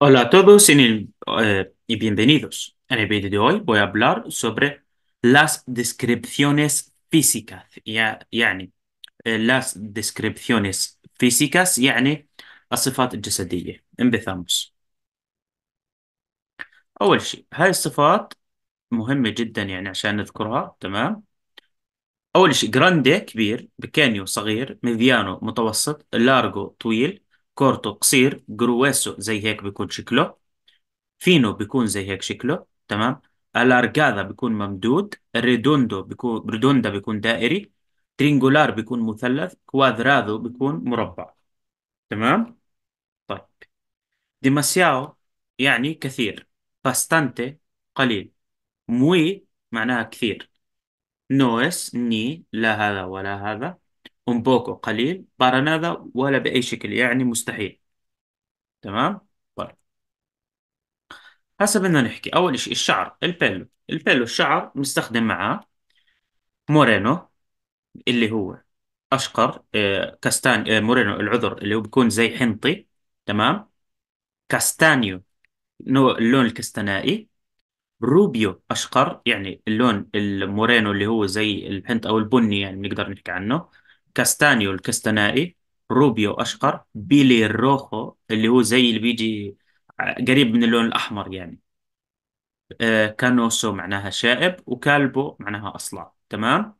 Hola a todos en el, eh, y bienvenidos. En el vídeo de hoy voy a hablar sobre las descripciones físicas. Ya, ya, eh, las descripciones físicas ya, الصفات الجسدية. Empezamos. أول شيء هاي الصفات مهمة جدا يعني عشان نذكرها تمام؟ أول شيء جراندي كبير، بيكانيو صغير، ميديانو متوسط، لارجو طويل، كورتو قصير جرويسو زي هيك بيكون شكله فينو بيكون زي هيك شكله تمام الارجادا بيكون ممدود ريدوندو بيكون ريدوندا بيكون دائري ترينجولار بيكون مثلث كوادرادو بيكون مربع تمام طيب ديماسياو يعني كثير باستانتي قليل موي معناها كثير نويس ني لا هذا ولا هذا امبوكو قليل بارانادا ولا بأي شكل يعني مستحيل تمام طيب هسه بدنا نحكي أول شيء الشعر البيلو البيلو الشعر بنستخدم معاه مورينو اللي هو أشقر آه، كاستان آه، مورينو العذر اللي هو بيكون زي حنطي تمام كاستانيو نوع اللون الكستنائي روبيو أشقر يعني اللون المورينو اللي هو زي الحنط أو البني يعني بنقدر نحكي عنه كاستانيو الكستنائي روبيو اشقر بيلي الروخو اللي هو زي اللي بيجي قريب من اللون الاحمر يعني آه كانوسو معناها شائب وكالبو معناها اصلع تمام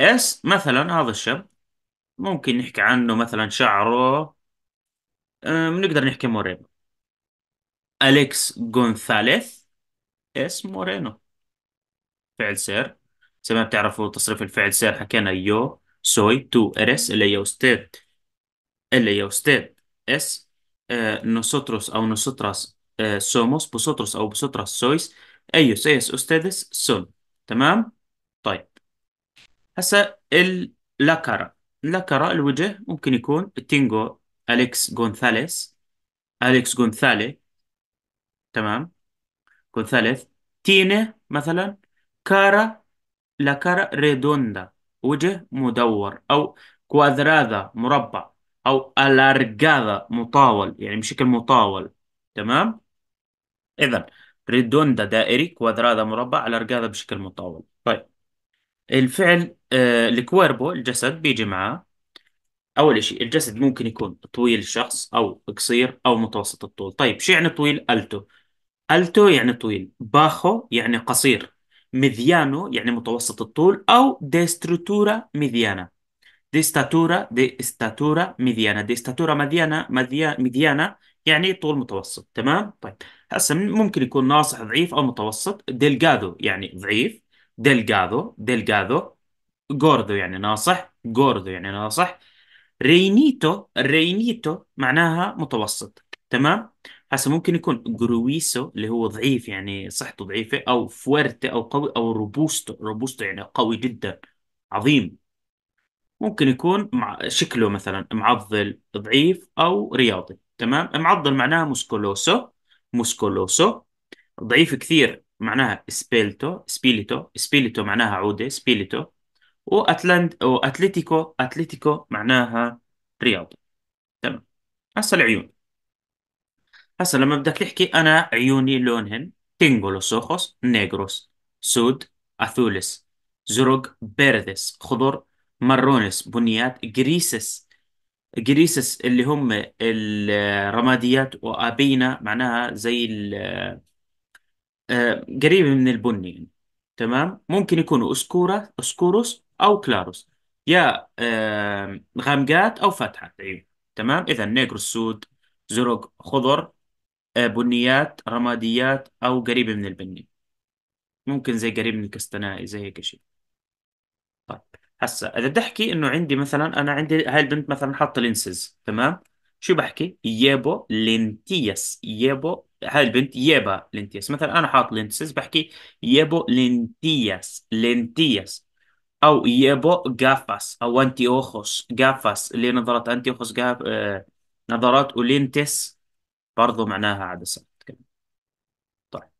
اس مثلا هذا الشاب ممكن نحكي عنه مثلا شعره بنقدر آه، نحكي مورينو أليكس جونثاليث اس مورينو فعل سير زي ما بتعرفوا تصريف الفعل سير حكينا يو إيوه. Soy tú, eres, él, ella, usted, él, ella, usted, es, eh, nosotros o nosotras eh, somos, vosotros o vosotras sois, ellos, ellas, ustedes son. تمام؟ طيب. هسا ال... لا لاكارا الوجه ممكن يكون تينغو أليكس غونثاليس أليكس غونثالي تمام غونثاليس تينه مثلا كارا لا كارا ريدوندا وجه مدور أو كوادراذا مربع أو ألارجاذا مطاول يعني بشكل مطاول تمام إذا ريدوندا دائري كوادراذا مربع ألارجاذا بشكل مطاول طيب الفعل آه، الكويربو الجسد بيجي معاه أول شيء الجسد ممكن يكون طويل الشخص أو قصير أو متوسط الطول طيب شو يعني طويل ألتو ألتو يعني طويل باخو يعني قصير ميديانو يعني متوسط الطول أو دي ستاتورا ميديانا دي ستاتورا دي ستاتورا ميديانا دي ستاتورا ميديانا ميديانا يعني طول متوسط تمام طيب هسه ممكن يكون ناصح ضعيف أو متوسط ديلجادو يعني ضعيف ديلجادو ديلجادو غوردو يعني ناصح غوردو يعني ناصح رينيتو رينيتو معناها متوسط تمام هسه ممكن يكون جرويسو اللي هو ضعيف يعني صحته ضعيفه او فويرتي او قوي او روبوستو روبوستو يعني قوي جدا عظيم ممكن يكون مع شكله مثلا معضل ضعيف او رياضي تمام معضل معناها موسكولوسو موسكولوسو ضعيف كثير معناها سبيلتو سبيليتو سبيليتو معناها عودة سبيليتو واتلاند وأتليتيكو أتليتيكو معناها رياضي تمام هسه العيون هسا لما بدك تحكي أنا عيوني لونهن تنجلوس أوخوس نيغروس سود أثولس زرق بيردس خضر مارونس بنيات جريسس جريسس اللي هم الرماديات وابينا معناها زي ال آه، قريبة من البني يعني. تمام ممكن يكونوا اسكورا اسكوروس او كلاروس يا غامقات او فاتحة أيوة. عيون تمام اذا نيجروس سود زرق خضر آه، بنيات رماديات أو قريبة من البني ممكن زي قريب من الكستنائي زي هيك شيء طيب هسه إذا بدي أحكي إنه عندي مثلا أنا عندي هاي البنت مثلا حاطة لينسز تمام شو بحكي ييبو لينتيس ييبو هاي البنت ييبا لينتيس مثلا أنا حاط لينسز بحكي ييبو لينتيس لينتيس أو ييبو جافاس أو أنتي أوخوس جافاس اللي نظرات أنتي أوخوس جاف آه، نظرات ولينتس برضو معناها عدسة طيب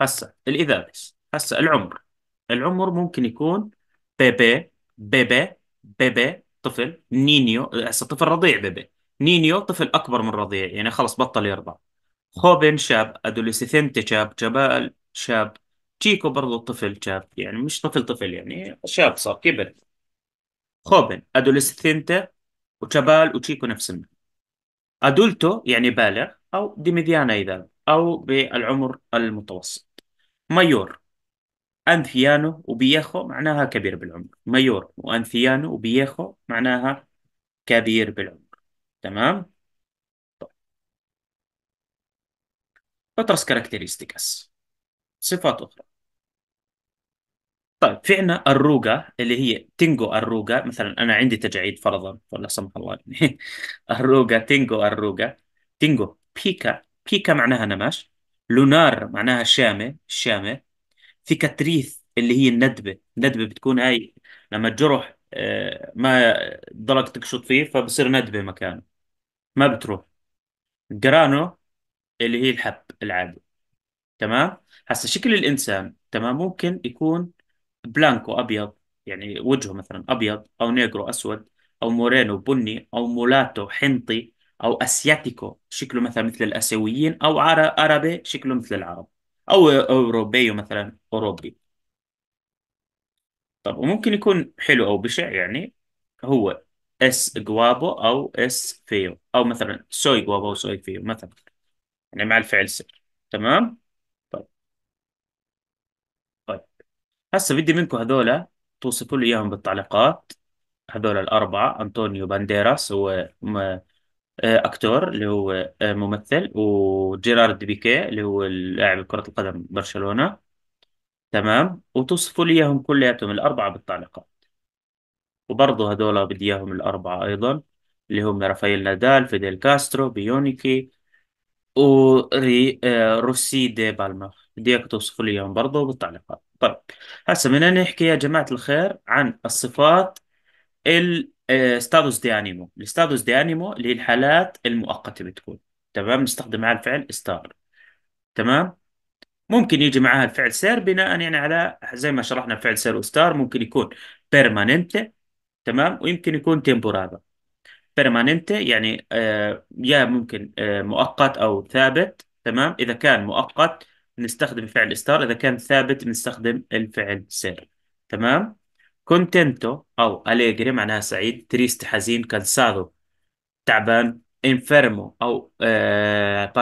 هسه الإذابس هسه العمر العمر ممكن يكون بيبي بيبي بيبي طفل نينيو هسه طفل رضيع بيبي نينيو طفل أكبر من رضيع يعني خلص بطل يرضع خوبن شاب أدوليسيثنتي شاب جبال شاب تشيكو برضو طفل شاب يعني مش طفل طفل يعني شاب صار كبر خوبن أدوليسيثنتي وشبال وتشيكو نفس النوع أدولتو يعني بالغ أو ديميديانا إذا أو بالعمر المتوسط مايور أنثيانو وبيخو معناها كبير بالعمر مايور وأنثيانو وبيخو معناها كبير بالعمر تمام طيب. otras características. صفات أخرى طيب في عندنا الروقة اللي هي تنجو الروقة مثلا انا عندي تجاعيد فرضا ولا سمح الله يعني الروقة تنجو الروقة تنجو بيكا بيكا معناها نمش لونار معناها شامة الشامة ثيكاتريث اللي هي الندبة الندبة بتكون هاي لما الجرح آه، ما ضلك تقشط فيه فبصير ندبة مكانه ما بتروح جرانو اللي هي الحب العادي تمام هسا شكل الانسان تمام ممكن يكون بلانكو ابيض يعني وجهه مثلا ابيض او نيجرو اسود او مورينو بني او مولاتو حنطي او اسياتيكو شكله مثلا مثل الاسيويين او عربي شكله مثل العرب او اوروبيو مثلا اوروبي طب وممكن يكون حلو او بشع يعني هو اس جوابو او اس فيو او مثلا سوي جوابو او سوي فيو مثلا يعني مع الفعل سر تمام هسه بدي منكم هذولا توصفوا لي اياهم بالتعليقات هذول الأربعة أنطونيو بانديراس هو آه، أكتور اللي هو آه، ممثل وجيرارد بيكيه اللي هو لاعب كرة القدم برشلونة تمام وتوصفوا لي إياهم كلياتهم الأربعة بالتعليقات وبرضه هذول بدي إياهم الأربعة أيضا اللي هم رافائيل نادال فيديل كاسترو بيونيكي وري آه، روسي دي بالما بدي إياكم توصفوا لي إياهم برضه بالتعليقات طيب هسه بدنا نحكي يا جماعة الخير عن الصفات الستاتوس دي انيمو الستاتوس دي انيمو اللي هي الحالات المؤقتة بتكون تمام نستخدم معها الفعل ستار تمام ممكن يجي معها الفعل سير بناء يعني على زي ما شرحنا فعل سير وستار ممكن يكون بيرماننت تمام ويمكن يكون تمبورادا بيرماننت يعني آه يا ممكن آه مؤقت او ثابت تمام اذا كان مؤقت نستخدم فعل ستار اذا كان ثابت بنستخدم الفعل سير تمام contento او اليجري معناها سعيد تريست حزين كانسادو تعبان انفيرمو او آه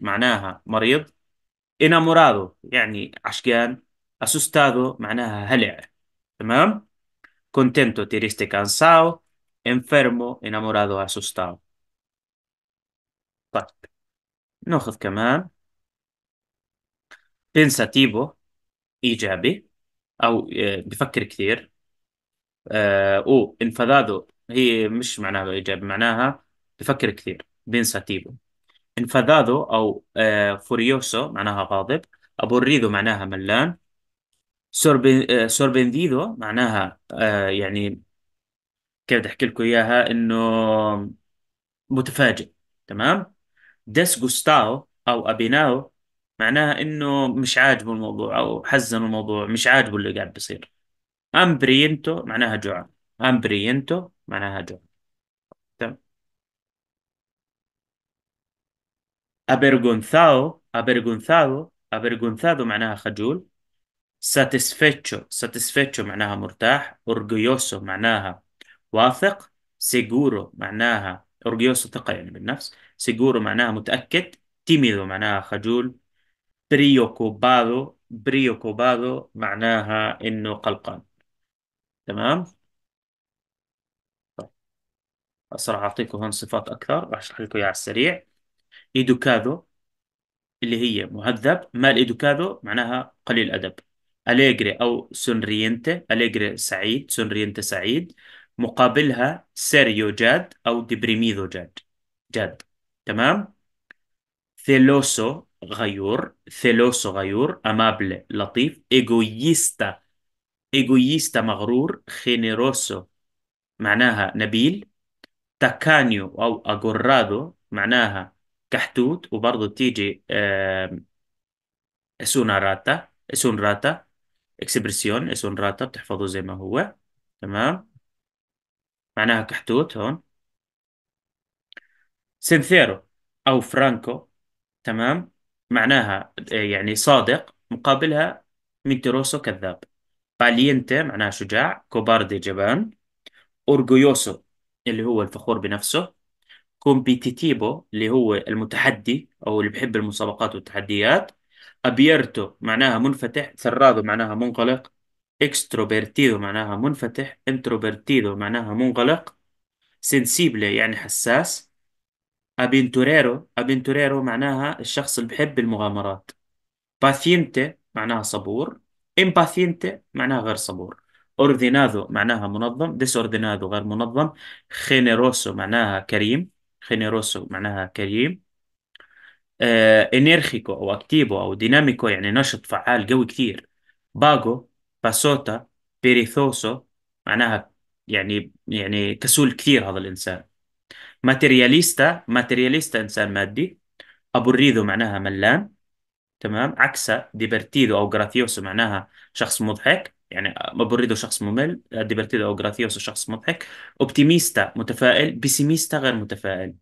معناها مريض انامورادو يعني عشقان اسوستادو معناها هلع تمام contento triste cansado enfermo enamorado asustado طيب ناخذ كمان pensativo إيجابي أو آه، بفكر كثير آه، أو انفذاذه هي مش معناها إيجابي معناها بفكر كثير pensativo انفذاذه أو آه، فوريوسو معناها غاضب أبوريدو معناها ملان سوربنديدو معناها يعني كيف بدي احكي لكم اياها انه متفاجئ تمام ديس جوستاو او ابيناو معناها انه مش عاجبه الموضوع او حزن الموضوع مش عاجبه اللي قاعد بيصير امبرينتو معناها جوع امبرينتو معناها جوع تمام ابرغونثاو ابرغونثاو ابرغونثاو معناها خجول ساتسفيتشو ساتسفيتشو معناها مرتاح اورجيوسو معناها واثق سيغورو معناها اورجيوسو ثقة يعني بالنفس سيغورو معناها متأكد تيميدو معناها خجول بريوكوبادو بريوكوبادو معناها انه قلقان تمام طيب. أسرع أعطيكم هون صفات أكثر راح أشرح لكم إياها على السريع إيدوكادو اللي هي مهذب مال إيدوكادو معناها قليل أدب أليجري أو سونرينتي أليجري سعيد سونرينتي سعيد مقابلها سيريو جاد أو ديبريميدو جاد جاد تمام ثيلوسو غيور ثلوسو غيور أمابل لطيف إيجويستا إيجويستا مغرور خينيروسو معناها نبيل تاكانيو أو أغورادو معناها كحتوت وبرضه تيجي راتا اسون راتا اكسبرسيون راتا بتحفظه زي ما هو تمام معناها كحتوت هون سينثيرو أو فرانكو تمام معناها إيه، يعني صادق مقابلها ميتيروسو كذاب بالينتي معناها شجاع كوباردي جبان اورغيوسو اللي هو الفخور بنفسه كومبيتيتيبو اللي هو المتحدي او اللي بحب المسابقات والتحديات ابيرتو معناها منفتح ثرادو معناها منغلق اكستروبرتيدو معناها منفتح انتروبرتيدو معناها منغلق سنسيبلي يعني حساس ابينتوريرو ابينتوريرو معناها الشخص اللي بحب المغامرات باسينتي معناها صبور امباسينتي معناها غير صبور اوردينادو معناها منظم ديسوردينادو غير منظم خينيروسو معناها كريم خينيروسو معناها كريم آه انيرخيكو او اكتيفو او ديناميكو يعني نشط فعال قوي كثير باغو باسوتا بيريثوسو معناها يعني يعني كسول كثير هذا الانسان ماتيرياليستا ماتيرياليستا انسان مادي ابوريدو معناها ملان تمام عكسه ديبرتيدو او جراثيوسو معناها شخص مضحك يعني ابوريدو شخص ممل ديبرتيدو او جراثيوسو شخص مضحك اوبتيميستا متفائل بيسيميستا غير متفائل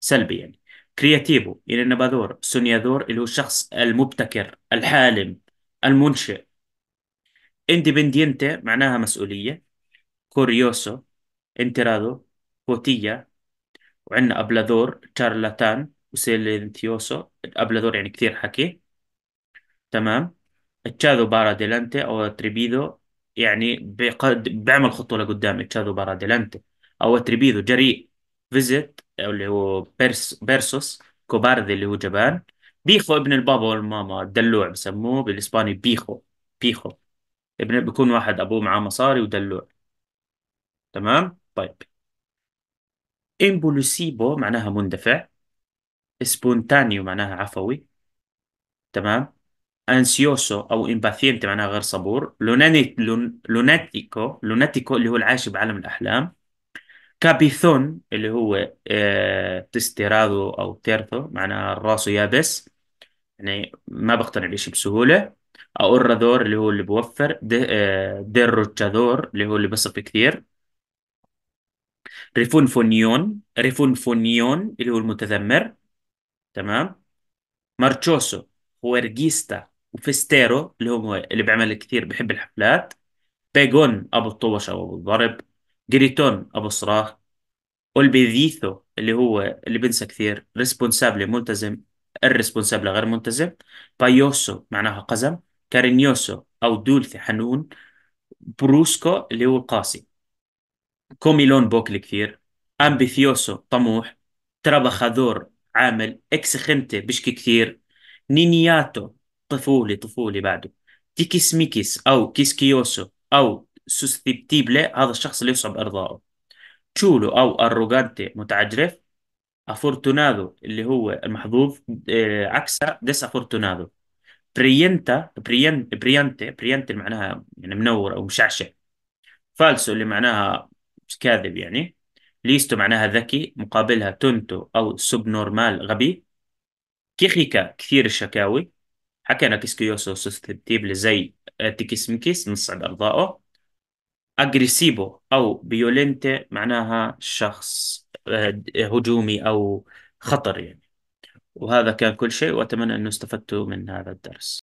سلبي يعني كرياتيفو يعني النباذور سونيادور اللي هو الشخص المبتكر الحالم المنشئ اندبندينتي معناها مسؤوليه كوريوسو انترادو فوتية وعندنا ابلاذور تشارلاتان وسيلينثيوسو ابلاذور يعني كثير حكي تمام تشاذو ديلانتي او تريبيدو يعني بيقد... بيعمل خطوه لقدام تشاذو ديلانتي او تريبيدو جريء فيزيت اللي هو بيرس بيرسوس كوباردي اللي هو جبان بيخو ابن البابا والماما الدلوع بسموه بالاسباني بيخو بيخو ابن بيكون واحد ابوه معاه مصاري ودلوع تمام طيب امبولوسيبو معناها مندفع سبونتانيو معناها عفوي تمام انسيوسو او امباثينت معناها غير صبور لوناني لوناتيكو لوناتيكو اللي هو العايش بعالم الاحلام كابيثون اللي هو آه، تستيرادو او تيرثو معناها الراس يابس يعني ما بقتنع بشيء بسهوله اورادور اللي هو اللي بوفر ديروتشادور آه، اللي هو اللي بصف كثير ريفونفونيون فونيون اللي هو المتذمر تمام مارتشوسو ارجيستا وفيستيرو اللي هو اللي بيعمل كثير بحب الحفلات بيجون ابو الطوش او ابو الضرب جريتون ابو الصراخ اولبيديثو اللي هو اللي بنسى كثير ريسبونسابلي ملتزم الريسبونسابلي غير ملتزم بايوسو معناها قزم كارينيوسو او دولثي حنون بروسكو اللي هو القاسي كوميلون بوكل كثير امبيثيوسو طموح ترابخادور عامل اكس خنتة بشكي كثير نينياتو طفولي طفولي بعده تيكيس ميكيس او كيسكيوسو او سوستيبتيبلي هذا الشخص اللي يصعب ارضائه تشولو او اروغانتي متعجرف افورتونادو اللي هو المحظوظ آه، عكسه ديس افورتونادو برينتا بريان بريانتي بريانتي معناها يعني منور او مشعشع فالسو اللي معناها كاذب يعني ليستو معناها ذكي مقابلها تونتو أو سب نورمال غبي كيخيكا كثير الشكاوي حكينا كيسكيوسو سوستيبل زي آه، تيكيسمكيس على أرضائه أجريسيبو أو بيولينتي معناها شخص آه، هجومي أو خطر يعني وهذا كان كل شيء وأتمنى أنه استفدتوا من هذا الدرس